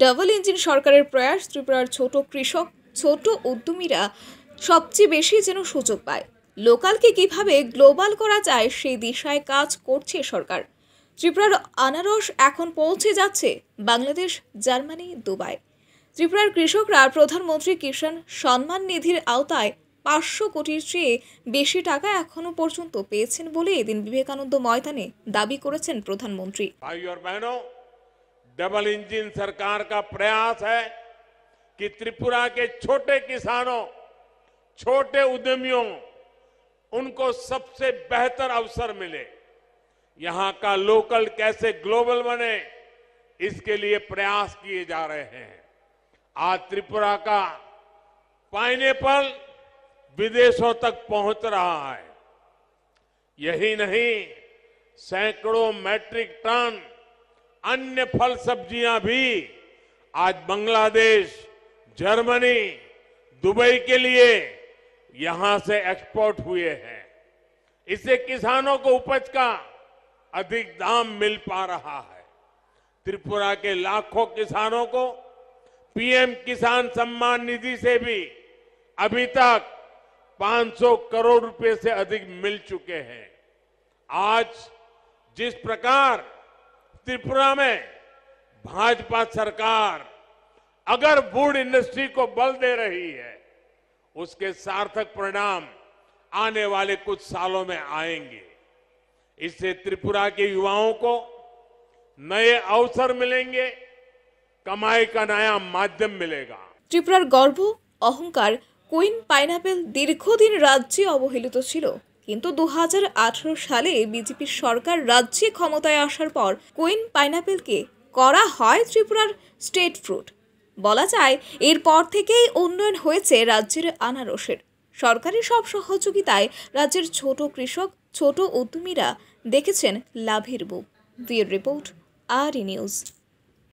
double engine সরকারের প্রয়াস ত্রিপুরার ছোট কৃষক ছোট উদ্যমীরা সবচেয়ে বেশি যেন সুযোগ পায় লোকালকে কিভাবে গ্লোবাল করা যায় সেই দিশায় কাজ করছে সরকার ত্রিপুরার আনারস এখন পৌঁছে যাচ্ছে বাংলাদেশ জার্মানি দুবাই ত্রিপুরার কৃষকরা প্রধানমন্ত্রী কিষাণ সম্মান নিধির আওতায় পাঁচশো কোটির চেয়ে বেশি টাকা এখনো পর্যন্ত পেয়েছেন বলে এদিন বিবেকানন্দ ময়দানে দাবি করেছেন প্রধানমন্ত্রী डबल इंजन सरकार का प्रयास है कि त्रिपुरा के छोटे किसानों छोटे उद्यमियों उनको सबसे बेहतर अवसर मिले यहां का लोकल कैसे ग्लोबल बने इसके लिए प्रयास किए जा रहे हैं आज त्रिपुरा का पाइनएपल विदेशों तक पहुंच रहा है यही नहीं सैकड़ों मैट्रिक टन अन्य फल सब्जियां भी आज बांग्लादेश जर्मनी दुबई के लिए यहां से एक्सपोर्ट हुए हैं इससे किसानों को उपज का अधिक दाम मिल पा रहा है त्रिपुरा के लाखों किसानों को पीएम किसान सम्मान निधि से भी अभी तक 500 करोड़ रुपए से अधिक मिल चुके हैं आज जिस प्रकार त्रिपुरा में भाजपा सरकार अगर वुड इंडस्ट्री को बल दे रही है उसके सार्थक परिणाम आने वाले कुछ सालों में आएंगे इससे त्रिपुरा के युवाओं को नए अवसर मिलेंगे कमाई का नया माध्यम मिलेगा ত্রিপুরার গর্ব অহংকার কুইন পাইনাপেল দীর্ঘদিন राज्य अवहेलित तो কিন্তু দু সালে বিজেপির সরকার রাজ্যে ক্ষমতায় আসার পর কুইন পাইনাপেলকে করা হয় ত্রিপুরার স্টেট ফ্রুট বলা যায় এরপর থেকেই উন্নয়ন হয়েছে রাজ্যের আনারসের সরকারি সব সহযোগিতায় রাজ্যের ছোট কৃষক ছোট উদ্যমীরা দেখেছেন লাভের বুক দিয়ে রিপোর্ট আর নিউজ